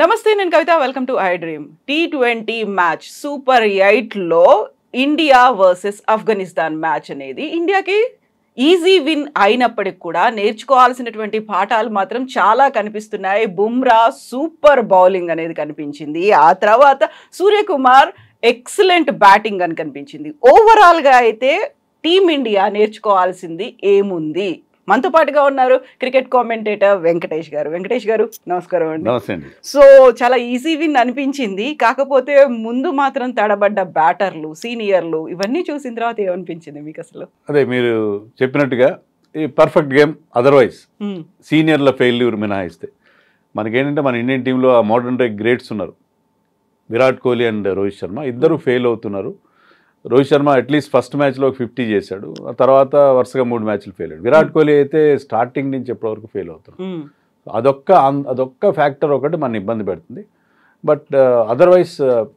నమస్తే నేను Kavitha welcome to I dream T twenty match super ఎయిట్లో ఇండియా వర్సెస్ ఆఫ్ఘనిస్తాన్ మ్యాచ్ అనేది ఇండియాకి ఈజీ విన్ అయినప్పటికి కూడా నేర్చుకోవాల్సినటువంటి పాఠాలు మాత్రం చాలా కనిపిస్తున్నాయి బుమ్రా సూపర్ బౌలింగ్ అనేది కనిపించింది ఆ తర్వాత సూర్యకుమార్ ఎక్సలెంట్ బ్యాటింగ్ అని కనిపించింది ఓవరాల్గా అయితే టీమిండియా నేర్చుకోవాల్సింది ఏముంది మనతో పాటుగా ఉన్నారు క్రికెట్ కామెంటేటర్ వెంకటేష్ గారు వెంకటేష్ గారు నమస్కారం అండి సో చాలా ఈజీ విన్ అనిపించింది కాకపోతే ముందు మాత్రం తడబడ్డ బ్యాటర్లు సీనియర్లు ఇవన్నీ చూసిన తర్వాత ఏమనిపించింది మీకు అసలు అదే మీరు చెప్పినట్టుగా ఈ పర్ఫెక్ట్ గేమ్ అదర్వైజ్ సీనియర్ల ఫెయిల్యూర్ మినహాయిస్తే మనకేంటంటే మన ఇండియన్ టీంలో ఆ మోడర్న్ డే గ్రేట్స్ ఉన్నారు విరాట్ కోహ్లీ అండ్ రోహిత్ శర్మ ఇద్దరు ఫెయిల్ hmm. అవుతున్నారు రోహిత్ శర్మ అట్లీస్ట్ ఫస్ట్ మ్యాచ్లో ఫిఫ్టీ చేశాడు ఆ తర్వాత వరుసగా మూడు మ్యాచ్లు ఫెయిల్ అయ్యాడు విరాట్ hmm. కోహ్లీ అయితే స్టార్టింగ్ నుంచి ఎప్పటివరకు ఫెయిల్ అవుతాడు hmm. అదొక్క అదొక్క ఫ్యాక్టర్ ఒకటి మన ఇబ్బంది పెడుతుంది బట్ అదర్వైజ్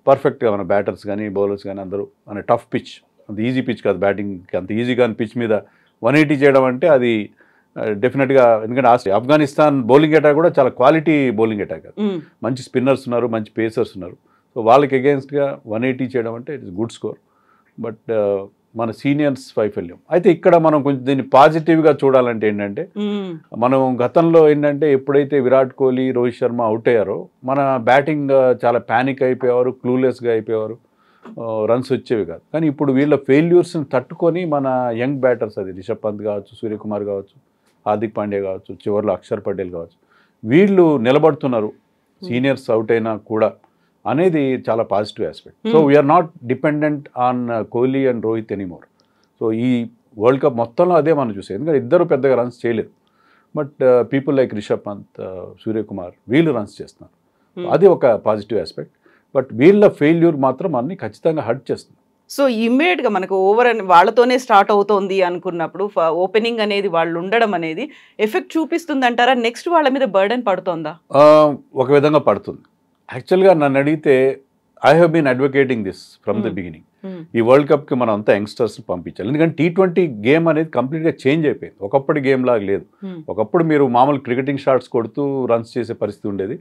పర్ఫెక్ట్గా మన బ్యాటర్స్ కానీ బౌలర్స్ కానీ అందరూ మన టఫ్ పిచ్ అంత ఈజీ పిచ్ కాదు బ్యాటింగ్కి అంత ఈజీ కానీ పిచ్ మీద వన్ ఎయిటీ చేయడం అంటే అది డెఫినెట్గా ఎందుకంటే ఆఫ్ఘనిస్తాన్ బౌలింగ్ అటాక్ కూడా చాలా క్వాలిటీ బౌలింగ్ అటాక్ మంచి స్పిన్నర్స్ ఉన్నారు మంచి పేసర్స్ ఉన్నారు సో వాళ్ళకి అగేన్స్ట్గా వన్ ఎయిటీ చేయడం అంటే ఇట్స్ గుడ్ స్కోర్ బట్ మన సీనియర్స్ వైఫల్యం అయితే ఇక్కడ మనం కొంచెం దీన్ని పాజిటివ్గా చూడాలంటే ఏంటంటే మనం గతంలో ఏంటంటే ఎప్పుడైతే విరాట్ కోహ్లీ రోహిత్ శర్మ అవుట్ అయ్యారో మన బ్యాటింగ్ చాలా ప్యానిక్ అయిపోయేవారు క్లూలెస్గా అయిపోయేవారు రన్స్ వచ్చేవి కాదు కానీ ఇప్పుడు వీళ్ళ ఫెయిల్యూర్స్ని తట్టుకొని మన యంగ్ బ్యాటర్స్ అది రిషబ్ పంత్ కావచ్చు సూర్యకుమార్ కావచ్చు హార్దిక్ పాండే కావచ్చు చివరిలో అక్షర్ పటేల్ కావచ్చు వీళ్ళు నిలబడుతున్నారు సీనియర్స్ అవుట్ అయినా కూడా అనేది చాలా positive aspect so we're not dependent on Kohli and Rohit anymore so ఈ వరల్డ్ కప్ మొత్తంలో అదే మనం చూసాం ఎందుకంటే ఇద్దరు పెద్దగా రన్స్ చేయలేదు but people like Rishabh Pant Suryakumar వీళ్ళు రన్స్ చేస్తున్నారు hmm. అది ఒక పాజిటివ్ ఆస్పెక్ట్ బట్ వీళ్ళ ఫెయిల్యూర్ మాత్రం అన్ని ఖచ్చితంగా హర్ట్ చేస్తుంది సో ఇమ్మీడియట్గా మనకు ఓవర్ అని వాళ్ళతోనే స్టార్ట్ అవుతోంది అనుకున్నప్పుడు ఓపెనింగ్ అనేది వాళ్ళు ఉండడం అనేది ఎఫెక్ట్ చూపిస్తుంది అంటారా నెక్స్ట్ వాళ్ళ మీద బర్డెన్ పడుతుందా ఒక విధంగా పడుతుంది యాక్చువల్గా నన్ను అడిగితే I have been advocating this from the beginning ఈ వరల్డ్ కప్కి మనం అంతా యంగ్స్టర్స్ని పంపించాలి ఎందుకంటే టీ ట్వంటీ గేమ్ అనేది కంప్లీట్గా చేంజ్ అయిపోయింది ఒకప్పుడు గేమ్ లాగా లేదు hmm. ఒకప్పుడు మీరు మామూలు క్రికెటింగ్ షాట్స్ కొడుతూ రన్స్ చేసే పరిస్థితి ఉండేది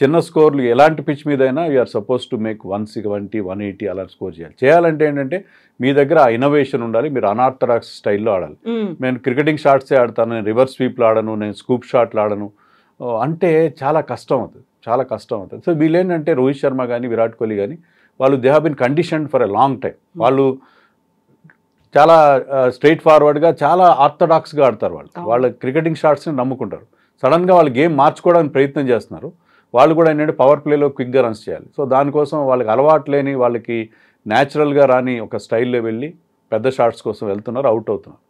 చిన్న స్కోర్లు ఎలాంటి పిచ్ మీద అయినా you're suppose to make one seventy one eighty అలా స్కోర్ చేయాలి చేయాలంటే ఏంటంటే మీ దగ్గర ఆ ఇన్నోవేషన్ ఉండాలి మీరు అనార్థడాక్స్ స్టైల్లో ఆడాలి hmm. నేను క్రికెటింగ్ షాట్సే ఆడతాను నేను రివర్స్ స్వీప్లు ఆడను నేను స్కూప్ షాట్లు ఆడను అంటే చాలా కష్టం అవుతుంది చాలా కష్టం అవుతుంది సో ఏంటంటే రోహిత్ శర్మ కానీ విరాట్ కోహ్లీ కానీ వాళ్ళు they have been condition for a long time hmm. వాళ్ళు చాలా స్ట్రైట్ ఫార్వర్డ్గా చాలా ఆర్థడాక్స్గా ఆడతారు వాళ్ళు వాళ్ళ క్రికెటింగ్ షాట్స్ని నమ్ముకుంటారు సడన్గా వాళ్ళు గేమ్ మార్చుకోవడానికి ప్రయత్నం చేస్తున్నారు వాళ్ళు కూడా ఏంటంటే పవర్ ప్లేలో క్విక్గా రన్స్ చేయాలి సో దానికోసం వాళ్ళకి అలవాటు లేని వాళ్ళకి న్యాచురల్గా రాని ఒక స్టైల్లో వెళ్ళి పెద్ద షాట్స్ కోసం వెళ్తున్నారు అవుట్ అవుతున్నారు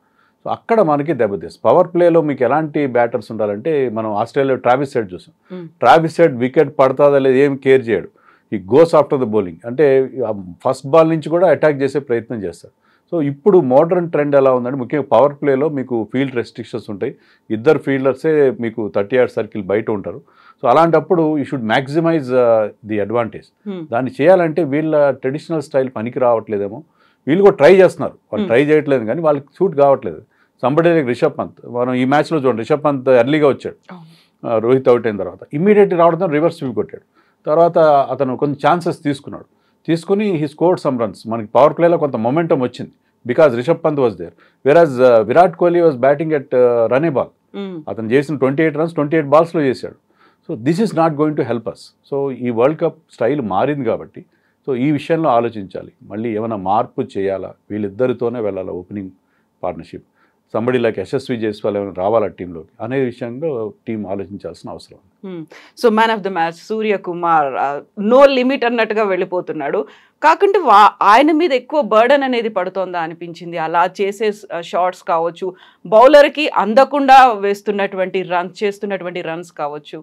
సో అక్కడ మనకి దెబ్బతీస్తుంది పవర్ ప్లేలో మీకు ఎలాంటి బ్యాటర్స్ ఉండాలంటే మనం ఆస్ట్రేలియా ట్రావిస్ సైడ్ చూసాం ట్రావిస్ సైడ్ వికెట్ పడుతుందా లేదా ఏం కేర్ చేయడు ఈ గోస్ ఆఫ్టర్ ద బౌలింగ్ అంటే ఫస్ట్ బాల్ నుంచి కూడా అటాక్ చేసే ప్రయత్నం చేస్తారు సో ఇప్పుడు మోడర్న్ ట్రెండ్ ఎలా ఉందంటే ముఖ్యంగా పవర్ ప్లేలో మీకు ఫీల్డ్ రెస్ట్రిక్షన్స్ ఉంటాయి ఇద్దరు ఫీల్డర్సే మీకు థర్టీ ఆర్ సర్కిల్ బయట ఉంటారు సో అలాంటప్పుడు you should maximise the advantage దాన్ని చేయాలంటే వీళ్ళ ట్రెడిషనల్ స్టైల్ పనికి రావట్లేదేమో వీళ్ళు కూడా ట్రై చేస్తున్నారు వాళ్ళు ట్రై hmm. చేయట్లేదు కానీ వాళ్ళకి సూట్ కావట్లేదు సంబడి లైక్ రిషబ్ పంత్ మనం ఈ మ్యాచ్లో చూడండి రిషబ్ పంత్ ఎర్లీగా వచ్చాడు రోహిత్ అవుట్ అయిన తర్వాత ఇమ్మీడియట్గా రావడంతో రివర్స్ స్వీప్ కొట్టాడు తర్వాత అతను కొన్ని ఛాన్సెస్ తీసుకున్నాడు తీసుకుని హీ స్కోర్డ్ సమ్ రన్స్ మనకి పవర్ ప్లేలో కొంత మొమెంటం వచ్చింది because Rishabh Pant was there వీరాజ్ Virat Kohli was batting at run a ball అతను చేసిన twenty eight runs twenty eight బాల్స్లో చేశాడు so this is not going to help us so ఈ వరల్డ్ కప్ స్టైల్ మారింది కాబట్టి సో ఈ విషయంలో ఆలోచించాలి మళ్ళీ ఏమైనా మార్పు చేయాలా వీళ్ళిద్దరితోనే వెళ్ళాలా opening partnership somebody like Yashasvi Jaiswal ఏమైనా రావాలా టీంలోకి అనే విషయంలో టీం ఆలోచించాల్సిన అవసరం so man of the match Suryakumar no limit అన్నట్టుగా వెళ్ళిపోతున్నాడు కాకుంటే ఆయన మీద ఎక్కువ బర్డన్ అనేది పడుతోందా అనిపించింది అలా చేసే షార్ట్స్ uh, కావచ్చు బౌలర్కి అందకుండా వేస్తున్నటువంటి రన్స్ చేస్తున్నటువంటి రన్స్ కావచ్చు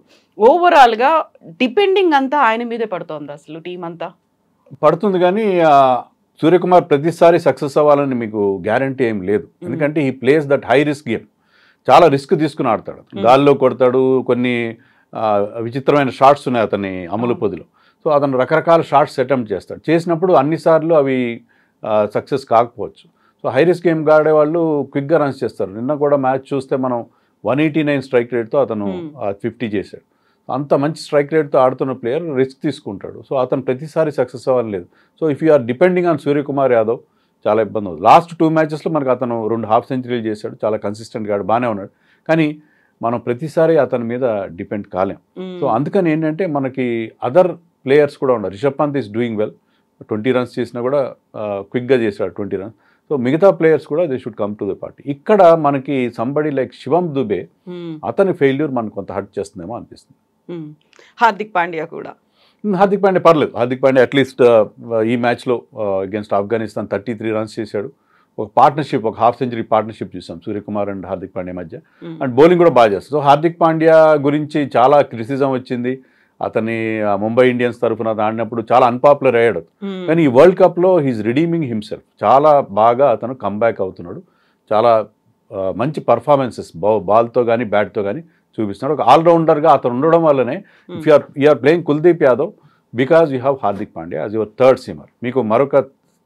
ఓవరాల్గా డిపెండింగ్ అంతా ఆయన మీదే పడుతోంది అసలు టీం అంతా పడుతుంది కానీ సూర్యకుమార్ ప్రతిసారి సక్సెస్ అవ్వాలని మీకు గ్యారంటీ ఏం లేదు ఎందుకంటే ఈ plays that high risk game చాలా రిస్క్ తీసుకుని ఆడతాడు గాల్లో కొడతాడు కొన్ని విచిత్రమైన షాట్స్ ఉన్నాయి అతని అమలు పొదిలో సో అతను రకరకాల షాట్స్ అటెంప్ట్ చేస్తాడు చేసినప్పుడు అన్నిసార్లు అవి సక్సెస్ కాకపోవచ్చు సో హై రిస్క్ గేమ్ ఆడే వాళ్ళు క్విక్గా రన్స్ చేస్తారు నిన్న కూడా మ్యాచ్ చూస్తే మనం వన్ ఎయిటీ నైన్ స్ట్రైక్ రేట్తో అతను ఫిఫ్టీ చేశాడు అంత మంచి స్ట్రైక్ రేట్తో ఆడుతున్న ప్లేయర్ రిస్క్ తీసుకుంటాడు సో అతను ప్రతిసారి సక్సెస్ అవ్వని లేదు so if you are depending on Suryakumar Yadav చాలా ఇబ్బంది అవుతుంది లాస్ట్ టూ మ్యాచెస్లో మనకు అతను రెండు హాఫ్ సెంచరీలు చేశాడు చాలా కన్సిస్టెంట్ ఆడు బాగానే ఉన్నాడు కానీ మనం ప్రతిసారి అతని మీద డిపెండ్ కాలేం సో అందుకని ఏంటంటే మనకి అదర్ ప్లేయర్స్ కూడా ఉన్నారు Rishabh Pant is doing well twenty runs చేసినా కూడా క్విక్గా చేశాడు ట్వంటీ రన్స్ సో మిగతా ప్లేయర్స్ కూడా they should come to the party ఇక్కడ మనకి సంబడి లైక్ శివం దుబే అతని ఫెయిల్యూర్ మనకు కొంత హర్ట్ చేస్తుందేమో అనిపిస్తుంది హార్దిక్ పాండ్యా కూడా హార్దిక్ పాండ్యా పర్లేదు హార్దిక్ పాండ్యా అట్లీస్ట్ uh, ఈ మ్యాచ్లో against Afghanistan thirty three runs చేశాడు ఒక పార్ట్నర్షిప్ ఒక హాఫ్ సెంచరీ పార్ట్నర్షిప్ చూసాం సూర్యకుమార్ అండ్ హార్దిక్ పాండ్యా మధ్య అండ్ బౌలింగ్ కూడా బాగా చేస్తాం సో హార్దిక్ పాండ్యా గురించి చాలా క్రిటిసిజం వచ్చింది అతని ముంబై ఇండియన్స్ తరఫున ఆడినప్పుడు చాలా అన్పాపులర్ అయ్యాడు కానీ ఈ వరల్డ్ కప్లో హీస్ రిడీమింగ్ హిమ్సెల్ఫ్ చాలా బాగా అతను కంబ్యాక్ అవుతున్నాడు చాలా uh, మంచి పర్ఫార్మెన్సెస్ బా బాల్తో కానీ బ్యాట్తో కానీ చూపిస్తున్నాడు ఒక ఆల్రౌండర్గా అతను ఉండడం వల్లనే if you're you're playing Kuldeep Yadav because you have Hardik Pandya as your third seamer మీకు మరొక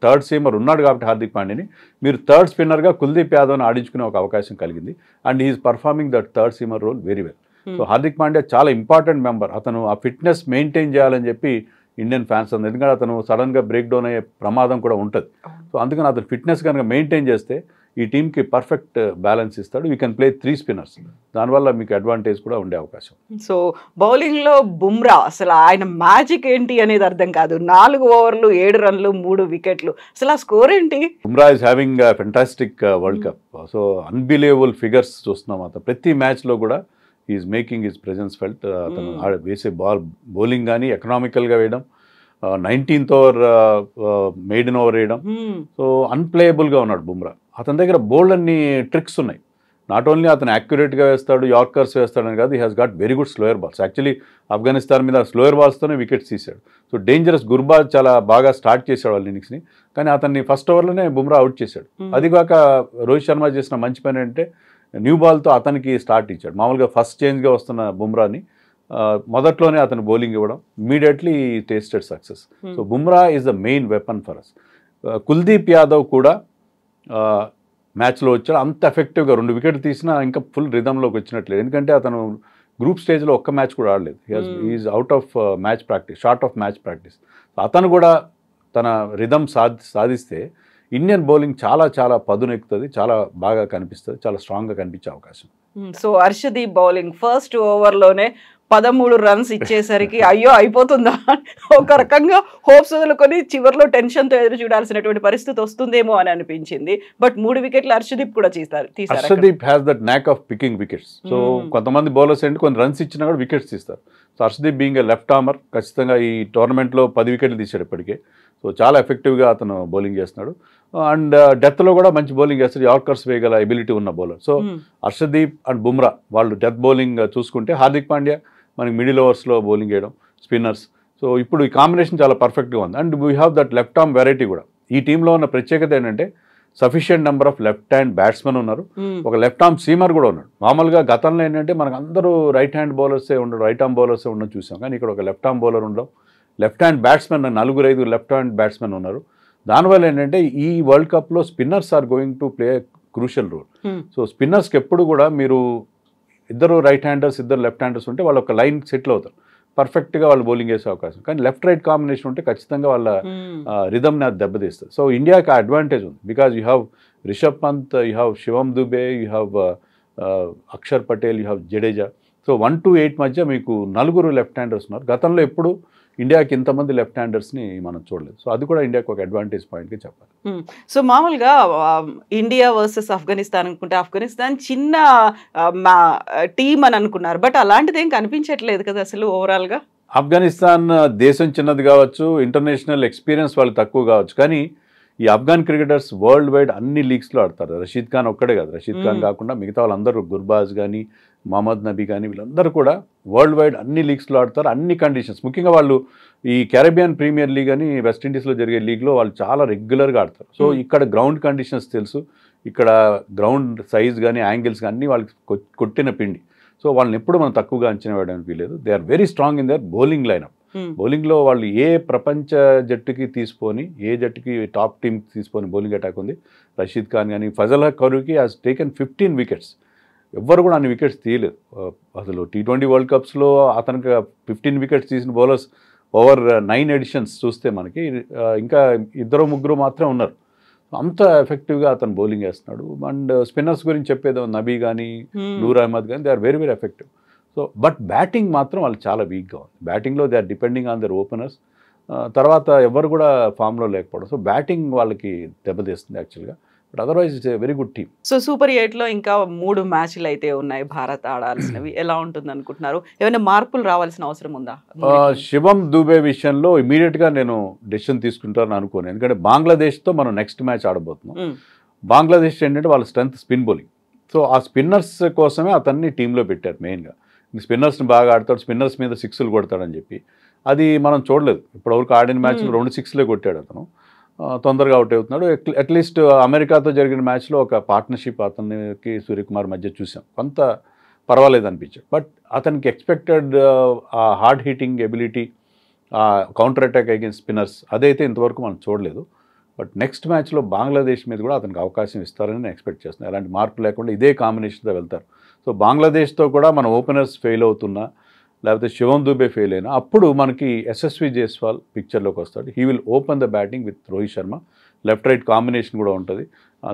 థర్డ్ సీమర్ ఉన్నాడు కాబట్టి హార్దిక్ పాండ్యని మీరు థర్డ్ స్పిన్నర్గా కుల్దీప్ యాదవ్ని ఆడించుకునే ఒక అవకాశం కలిగింది and is performing that third seamer role very well so Hardik Pandya చాలా ఇంపార్టెంట్ మెంబర్ అతను ఆ ఫిట్నెస్ మెయింటైన్ చేయాలని చెప్పి ఇండియన్ ఫ్యాన్స్ అందరు ఎందుకంటే అతను సడన్గా బ్రేక్ డౌన్ అయ్యే ప్రమాదం కూడా ఉంటుంది సో అందుకని అతను ఫిట్నెస్ కనుక మెయింటైన్ చేస్తే ఈ టీంకి పర్ఫెక్ట్ uh, బ్యాలెన్స్ ఇస్తాడు we can play three spinners దానివల్ల మీకు అడ్వాంటేజ్ కూడా ఉండే అవకాశం సో బౌలింగ్లో బుమ్రా అసలు ఆయన మ్యాజిక్ ఏంటి అనేది అర్థం కాదు నాలుగు ఓవర్లు ఏడు రన్లు మూడు వికెట్లు అసలు ఆ స్కోర్ ఏంటి Bumrah is having fantastic world cup so unbelievable figures చూస్తున్నాం అతను ప్రతి మ్యాచ్లో కూడా is making his presence felt అతను hmm. వేసే బాల్ బౌలింగ్ కానీ ఎకనామికల్గా వేయడం నైన్టీన్త్ ఓవర్ ఇన్ ఓవర్ వేయడం సో అన్ప్లేయబుల్గా ఉన్నాడు బుమ్రా అతని దగ్గర బోల్డ్ అన్ని ట్రిక్స్ ఉన్నాయి నాట్ ఓన్లీ అతను యాక్యురేట్గా వేస్తాడు యార్కర్స్ వేస్తాడని కాదు he has got very good slower balls actually Afghanistan మీద స్లోయర్ బాల్స్తోనే వికెట్స్ తీశాడు సో డేంజరస్ గుర్బాజ్ చాలా బాగా స్టార్ట్ చేశాడు వాళ్ళ ఇన్నింగ్స్ని కానీ అతన్ని ఫస్ట్ ఓవర్లోనే బుమ్రా అవుట్ చేశాడు అదిగాక రోహిత్ శర్మ చేసిన మంచి పని అంటే న్యూ బాల్తో అతనికి స్టార్ట్ ఇచ్చాడు మామూలుగా ఫస్ట్ చేంజ్గా వస్తున్న బుమ్రాని మొదట్లోనే అతను బౌలింగ్ ఇవ్వడం immediately tasted success so Bumrah is the main weapon for us Kuldeep Yadav కూడా మ్యాచ్లో వచ్చాడు అంత ఎఫెక్టివ్గా రెండు వికెట్ తీసినా ఇంకా ఫుల్ రిధంలోకి వచ్చినట్లేదు ఎందుకంటే అతను గ్రూప్ స్టేజ్లో ఒక్క మ్యాచ్ కూడా ఆడలేదు is out of match practice short of match practice అతను కూడా తన రిధం సాధి సాధిస్తే ఇండియన్ బౌలింగ్ చాలా చాలా పదునెక్కుతుంది చాలా బాగా కనిపిస్తుంది చాలా స్ట్రాంగ్గా కనిపించే అవకాశం సో హర్షదీప్ బౌలింగ్ ఫస్ట్ ఓవర్లోనే పదమూడు రన్స్ ఇచ్చేసరికి అయ్యో అయిపోతుందా ఒక రకంగా హోప్స్ వదులుకొని చివరిలో టెన్షన్తో ఎదురు చూడాల్సినటువంటి పరిస్థితి వస్తుందేమో అని అనిపించింది బట్ మూడు వికెట్లు హర్షదీప్ కూడా తీస్తారు Harshdeep has that knack of picking wickets so కొంతమంది బౌలర్స్ ఏంటి కొన్ని రన్స్ ఇచ్చినా కూడా వికెట్స్ తీస్తారు so Harshdeep being left armer ఖచ్చితంగా ఈ టోర్నమెంట్లో పది వికెట్లు తీశాడు ఇప్పటికే సో చాలా ఎఫెక్టివ్గా అతను బౌలింగ్ చేస్తున్నాడు అండ్ డెత్లో uh, కూడా మంచి బౌలింగ్ చేస్తారు యార్కర్స్ వేయగల ఎబిలిటీ ఉన్న bowler so hmm. Harshdeep and Bumrah వాళ్ళు డెత్ బౌలింగ్ చూసుకుంటే హార్దిక్ పాండ్యా మనకి మిడిల్ ఓవర్స్లో బౌలింగ్ వేయడం స్పిన్నర్స్ సో ఇప్పుడు ఈ కాంబినేషన్ చాలా పర్ఫెక్ట్గా ఉంది and we have that left arm variety కూడా ఈ టీంలో ఉన్న ప్రత్యేకత ఏంటంటే sufficient number of left hand batsmen ఉన్నారు ఒక లెఫ్ట్ ఆర్మ్ సీమర్ కూడా ఉన్నాడు మామూలుగా గతంలో ఏంటంటే మనకు అందరూ రైట్ హ్యాండ్ బౌలర్సే ఉండడం రైట్ ఆర్మ్ బౌలర్సే ఉండడం చూసాం కానీ ఇక్కడ ఒక లెఫ్ట్ ఆర్మ్ బౌలర్ ఉండడం లెఫ్ట్ హ్యాండ్ బ్యాట్స్మెన్ నలుగురు ఐదు లెఫ్ట్ హ్యాండ్ బ్యాట్స్మెన్ ఉన్నారు దానివల్ల ఏంటంటే ఈ వరల్డ్ కప్లో spinners are going to play crucial role so స్పిన్నర్స్కి ఎప్పుడు కూడా మీరు ఇద్దరు రైట్ హ్యాండర్స్ ఇద్దరు లెఫ్ట్ హ్యాండర్స్ ఉంటే వాళ్ళు ఒక లైన్ సెటిల్ అవుతారు పర్ఫెక్ట్గా వాళ్ళు బౌలింగ్ వేసే అవకాశం కానీ లెఫ్ట్ రైట్ కాంబినేషన్ ఉంటే ఖచ్చితంగా వాళ్ళ రిధమ్ని hmm. అది దెబ్బతీస్తుంది సో ఇండియాకి అడ్వాంటేజ్ ఉంది because you have Rishabh Pant you have Shivam Dube you have Axar Patel you have Jadeja so one two eight మధ్య మీకు నలుగురు లెఫ్ట్ హ్యాండర్స్ ఉన్నారు గతంలో ఎప్పుడు ఇండియాకి ఇంతమంది లెఫ్ట్ హ్యాండర్స్ని మనం చూడలేదు సో అది కూడా ఇండియాకి ఒక అడ్వాంటేజ్ పాయింట్గా చెప్పాలి సో మామూలుగా ఇండియా వర్సెస్ ఆఫ్ఘనిస్తాన్ అనుకుంటే ఆఫ్ఘనిస్తాన్ చిన్న టీమ్ అని అనుకున్నారు బట్ అలాంటిది ఏం కనిపించట్లేదు కదా అసలు ఓవరాల్గా ఆఫ్ఘనిస్తాన్ దేశం చిన్నది కావచ్చు ఇంటర్నేషనల్ ఎక్స్పీరియన్స్ వాళ్ళు తక్కువ కావచ్చు కానీ ఈ ఆఫ్ఘాన్ క్రికెటర్స్ వరల్డ్ వైడ్ అన్ని లీగ్స్లో ఆడతారు రషీద్ ఖాన్ ఒక్కడే కాదు రషీద్ ఖాన్ కాకుండా మిగతా వాళ్ళందరూ గుర్బాజ్ కానీ మహమ్మద్ నబీ కానీ వీళ్ళందరూ కూడా వరల్డ్ వైడ్ అన్ని లీగ్స్లో ఆడతారు అన్ని కండిషన్స్ ముఖ్యంగా వాళ్ళు ఈ కెరబియన్ ప్రీమియర్ లీగ్ అని వెస్టిండీస్లో జరిగే లీగ్లో వాళ్ళు చాలా రెగ్యులర్గా ఆడతారు సో hmm. ఇక్కడ గ్రౌండ్ కండిషన్స్ తెలుసు ఇక్కడ గ్రౌండ్ సైజ్ కానీ యాంగిల్స్ కానీ వాళ్ళకి కొట్టిన పిండి సో వాళ్ళని ఎప్పుడు మనం తక్కువగా అంచనా వేయడానికి వీలేదు they are very strong in their bowling lineup బౌలింగ్లో వాళ్ళు ఏ ప్రపంచ జట్టుకి తీసుకొని ఏ జట్టుకి టాప్ టీమ్ తీసుకొని బౌలింగ్ అటాక్ ఉంది రషీద్ ఖాన్ కానీ Fazal Farooqi has taken fifteen wickets ఎవ్వరు కూడా అన్ని వికెట్స్ తీయలేదు అసలు టీ ట్వంటీ వరల్డ్ కప్స్లో అతనికి ఫిఫ్టీన్ వికెట్స్ తీసిన బౌలర్స్ ఓవర్ నైన్ ఎడిషన్స్ చూస్తే మనకి ఇంకా ఇద్దరు ముగ్గురు మాత్రమే ఉన్నారు అంత ఎఫెక్టివ్గా అతను బౌలింగ్ వేస్తున్నాడు అండ్ స్పిన్నర్స్ గురించి చెప్పేది నబీ కానీ hmm. నూర్ అహ్మద్ కానీ they are very very effective so but batting మాత్రం వాళ్ళు చాలా వీక్గా ఉంది బ్యాటింగ్లో they are depending on their openers తర్వాత ఎవరు కూడా ఫామ్లో లేకపోవడం సో బ్యాటింగ్ వాళ్ళకి దెబ్బతీస్తుంది యాక్చువల్గా but otherwise it's very good team so super లో ఇంకా మూడు మ్యాచ్లు అయితే ఉన్నాయి భారత్ ఆడాల్సినవి ఎలా ఉంటుంది అనుకుంటున్నారు ఏమైనా మార్పులు రావాల్సిన అవసరం ఉందా uh, శివం దుబే విషయంలో ఇమీడియట్ గా నేను డెసిషన్ తీసుకుంటానని అనుకోను ఎందుకంటే బంగ్లాదేశ్ తో మనం నెక్స్ట్ మ్యాచ్ ఆడబోతున్నాం hmm. బంగ్లాదేశ్ ఏంటంటే వాళ్ళ స్ట్రెంత్ స్పిన్ బౌలింగ్ సో ఆ స్పిన్నర్స్ కోసమే అతన్ని టీంలో పెట్టారు మెయిన్గా స్పిన్నర్స్ని బాగా ఆడతాడు స్పిన్నర్స్ మీద సిక్స్లు కొడతాడని చెప్పి అది మనం చూడలేదు ఇప్పటివరకు ఆడిన మ్యాచ్ hmm. రెండు సిక్స్లే కొట్టాడు అతను తొందరగా అవుట్ అవుతున్నాడు అట్లీస్ట్ అమెరికాతో జరిగిన మ్యాచ్లో ఒక పార్ట్నర్షిప్ అతనికి సూర్యకుమార్ మధ్య చూసాం కొంత పర్వాలేదు అనిపించాడు బట్ అతనికి ఎక్స్పెక్టెడ్ ఆ హార్డ్ హీటింగ్ ఎబిలిటీ ఆ కౌంటర్ అటాక్ అగేన్స్ స్పిన్నర్స్ అదైతే ఇంతవరకు మనం చూడలేదు బట్ నెక్స్ట్ మ్యాచ్లో బంగ్లాదేశ్ మీద కూడా అతనికి అవకాశం ఇస్తారని నేను ఎక్స్పెక్ట్ చేస్తున్నాను ఎలాంటి మార్పు లేకుండా ఇదే కాంబినేషన్తో వెళ్తారు సో బంగ్లాదేశ్తో కూడా మన ఓపెనర్స్ ఫెయిల్ అవుతున్నా లేకపోతే శివం దుబే ఫెయిల్ అయినా అప్పుడు మనకి ఎస్ఎస్వి జైస్వాల్ పిక్చర్లోకి వస్తాడు he will open the batting with Rohit Sharma left right combination కూడా ఉంటుంది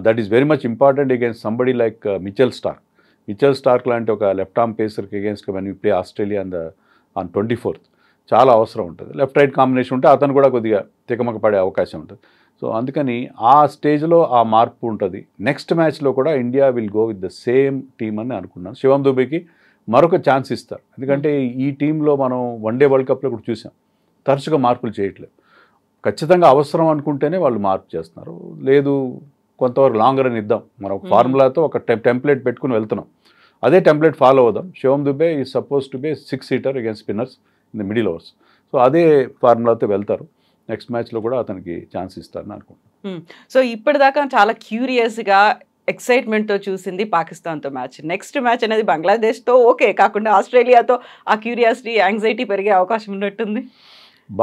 that is very much important against somebody like Mitchell Starc Mitchell Starc లాంటి ఒక లెఫ్ట్ ఆర్మ్ పేసర్కి against when you play Australia and the on twenty fourth చాలా అవసరం ఉంటుంది left right combination ఉంటే అతను కూడా కొద్దిగా తికమక పడే అవకాశం ఉంటుంది సో అందుకని ఆ స్టేజ్లో ఆ మార్పు ఉంటుంది నెక్స్ట్ మ్యాచ్లో కూడా India will go with the same team అని అనుకున్నాను శివం దుబేకి మరొక ఛాన్స్ ఇస్తారు hmm. ఎందుకంటే ఈ టీంలో మనం వన్డే వరల్డ్ కప్లో కూడా చూసాం తరచుగా మార్పులు చేయట్లేదు ఖచ్చితంగా అవసరం అనుకుంటేనే వాళ్ళు మార్పు చేస్తున్నారు లేదు కొంతవరకు లాంగ్ రన్ ఇద్దాం మనం ఒక hmm. ఫార్ములాతో ఒక టెంప్లెట్ పెట్టుకుని వెళ్తున్నాం అదే టెంప్లెట్ ఫాలో అవుదాం శివం దుబే ఈ suppose to be six hitter against spinners in the middle overs so అదే ఫార్ములాతో వెళ్తారు నెక్స్ట్ మ్యాచ్లో కూడా అతనికి ఛాన్స్ ఇస్తారని అనుకుంటున్నాను సో hmm. ఇప్పటిదాకా చాలా క్యూరియస్గా ఎక్సైట్మెంట్తో చూసింది పాకిస్తాన్తో మ్యాచ్ నెక్స్ట్ మ్యాచ్ అనేది బంగ్లాదేశ్తో ఓకే కాకుండా ఆస్ట్రేలియాతో ఆ క్యూరియాసిటీ యాంగ్జైటీ పెరిగే అవకాశం ఉన్నట్టుంది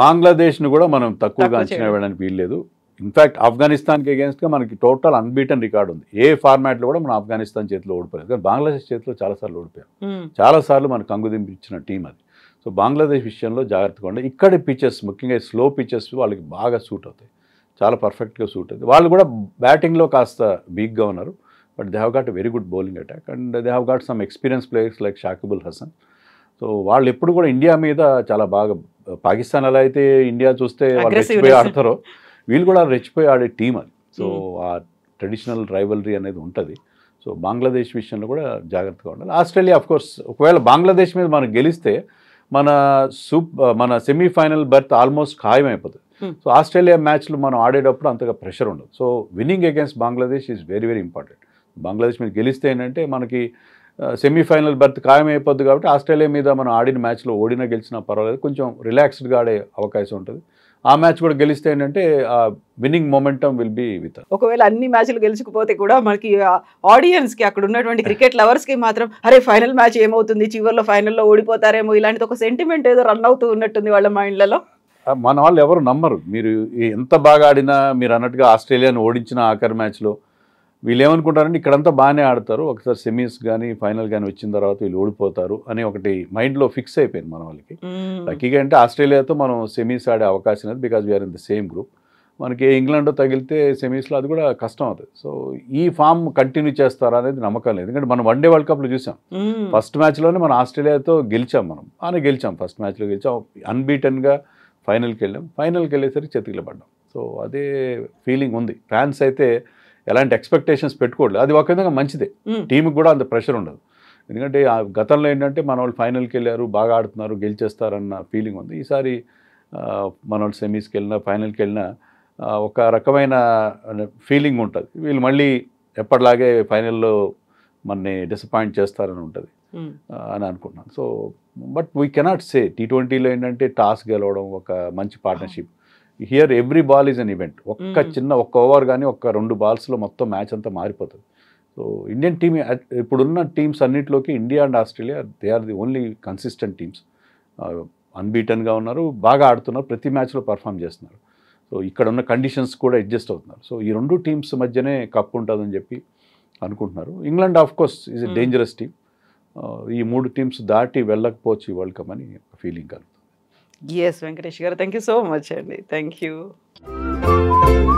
బంగ్లాదేశ్ను కూడా మనం తక్కువగా అంచనా వేయడానికి వీల్లేదు ఇన్ఫ్యాక్ట్ ఆఫ్ఘనిస్తాన్కి అగేన్స్ట్గా మనకి టోటల్ అన్బీటన్ రికార్డ్ ఉంది ఏ ఫార్మాట్లో కూడా మనం ఆఫ్ఘనిస్తాన్ చేతిలో ఓడిపోయాం కానీ బంగ్లాదేశ్ చేతిలో చాలాసార్లు ఓడిపోయాం చాలాసార్లు మనకు కంగుదింపించిన టీం అది సో బంగ్లాదేశ్ విషయంలో జాగ్రత్తగా ఉండాలి ఇక్కడ పిచ్చెస్ ముఖ్యంగా స్లో పిచ్చెస్ వాళ్ళకి బాగా సూట్ అవుతాయి చాలా పర్ఫెక్ట్గా సూట్ అయింది వాళ్ళు కూడా బ్యాటింగ్లో కాస్త వీక్గా ఉన్నారు but they have got very good bowling attack and they have got some experience players like Shakibul Hasan so వాళ్ళు ఎప్పుడు కూడా ఇండియా మీద చాలా బాగా పాకిస్తాన్ అలా అయితే ఇండియా చూస్తే వాళ్ళు రెచ్చిపోయి ఆడతారో వీళ్ళు కూడా రెచ్చిపోయి ఆడే టీం అది సో ఆ ట్రెడిషనల్ రైవలరీ అనేది ఉంటుంది సో బంగ్లాదేశ్ విషయంలో కూడా జాగ్రత్తగా ఉండాలి ఆస్ట్రేలియా కోర్స్ ఒకవేళ బంగ్లాదేశ్ మీద మనం గెలిస్తే మన సూప్ మన సెమీఫైనల్ బర్త్ ఆల్మోస్ట్ ఖాయం సో ఆస్ట్రేలియా మ్యాచ్లు మనం ఆడేటప్పుడు అంతగా ప్రెషర్ ఉండదు so winning against Bangladesh is very very important Bangladesh మీద గెలిస్తే ఏంటంటే మనకి సెమీఫైనల్ బర్త్ ఖాయమైపోద్ది కాబట్టి ఆస్ట్రేలియా మీద మనం ఆడిన మ్యాచ్లో ఓడినా గెలిచినా పర్వాలేదు కొంచెం రిలాక్స్డ్గా ఆడే అవకాశం ఉంటుంది ఆ మ్యాచ్ కూడా గెలిస్తే ఏంటంటే ఆ winning momentum will be with ఒకవేళ అన్ని మ్యాచ్లు గెలుచుకుపోతే కూడా మనకి ఆడియన్స్ కి అక్కడ ఉన్నటువంటి క్రికెట్ లవర్స్ కి మాత్రం అరే ఫైనల్ మ్యాచ్ ఏమవుతుంది చివరిలో ఫైనల్లో ఓడిపోతారేమో ఇలాంటిది ఒక సెంటిమెంట్ ఏదో రన్ అవుతూ ఉన్నట్టుంది వాళ్ళ మైండ్లలో మన వాళ్ళు ఎవరు నమ్మరు మీరు ఎంత బాగా ఆడినా మీరు అన్నట్టుగా ఆస్ట్రేలియాను ఓడించిన ఆఖరి మ్యాచ్లో వీళ్ళు ఏమనుకుంటారంటే ఇక్కడంతా బాగానే ఆడతారు ఒకసారి సెమీస్ కానీ ఫైనల్ కానీ వచ్చిన తర్వాత వీళ్ళు ఓడిపోతారు అని ఒకటి మైండ్లో ఫిక్స్ అయిపోయింది మన వాళ్ళకి లక్కీగా అంటే ఆస్ట్రేలియాతో మనం సెమీస్ ఆడే అవకాశం లేదు because we're in the same group మనకి ఇంగ్లాండ్ తగిలితే సెమీస్లో అది కూడా కష్టం అవుతుంది సో ఈ ఫామ్ కంటిన్యూ చేస్తారా అనేది నమ్మకం లేదు ఎందుకంటే మనం వన్డే వరల్డ్ కప్లో చూసాం ఫస్ట్ మ్యాచ్లోనే మనం ఆస్ట్రేలియాతో గెలిచాం మనం అని గెలిచాం ఫస్ట్ మ్యాచ్లో గెలిచాం అన్బీటన్గా ఫైనల్కి వెళ్ళాం ఫైనల్కి వెళ్ళేసరికి చేతికిల పడ్డాం సో అదే ఫీలింగ్ ఉంది ఫ్యాన్స్ అయితే ఎలాంటి ఎక్స్పెక్టేషన్స్ పెట్టుకోవట్లేదు అది ఒక విధంగా మంచిదే టీంకి కూడా అంత ప్రెషర్ ఉండదు ఎందుకంటే ఆ గతంలో ఏంటంటే మన వాళ్ళు ఫైనల్కి వెళ్ళారు బాగా ఆడుతున్నారు గెలిచేస్తారన్న ఫీలింగ్ ఉంది ఈసారి మన వాళ్ళు సెమీస్కి వెళ్ళినా ఫైనల్కి వెళ్ళినా ఒక రకమైన ఫీలింగ్ ఉంటుంది వీళ్ళు మళ్ళీ ఎప్పటిలాగే ఫైనల్లో మనని డిసప్పాయింట్ చేస్తారని ఉంటుంది Hmm. అని అనుకుంటున్నాను so but we cannot say T ట్వంటీలో ఏంటంటే టాస్ గెలవడం ఒక మంచి partnership here every ball is an event ఒక్క hmm. చిన్న ఒక్క ఓవర్ కానీ ఒక్క రెండు బాల్స్లో మొత్తం మ్యాచ్ అంతా మారిపోతుంది సో ఇండియన్ టీమ్ ఇప్పుడున్న టీమ్స్ అన్నింటిలోకి India and Australia they are the only consistent teams అన్బీటన్గా ఉన్నారు బాగా ఆడుతున్నారు ప్రతి మ్యాచ్లో పర్ఫామ్ చేస్తున్నారు సో ఇక్కడ ఉన్న కండిషన్స్ కూడా అడ్జస్ట్ అవుతున్నారు సో ఈ రెండు టీమ్స్ మధ్యనే కప్పు ఉంటుందని చెప్పి అనుకుంటున్నారు England of course is a dangerous team ఈ మూడు టీమ్స్ దాటి వెళ్ళకపోవచ్చు ఈ వరల్డ్ కప్ అని ఫీలింగ్ కలుగుతుంది yes Venkatesh garu thank you so much అండి థ్యాంక్ యూ